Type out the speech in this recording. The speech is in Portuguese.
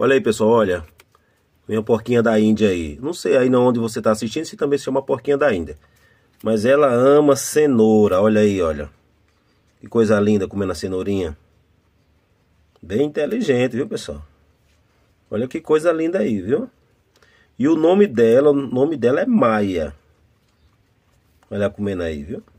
Olha aí, pessoal, olha. Vem a porquinha da Índia aí. Não sei aí onde você está assistindo se também se chama porquinha da Índia. Mas ela ama cenoura. Olha aí, olha. Que coisa linda comendo a cenourinha. Bem inteligente, viu, pessoal? Olha que coisa linda aí, viu? E o nome dela, o nome dela é Maia. Olha comendo aí, viu?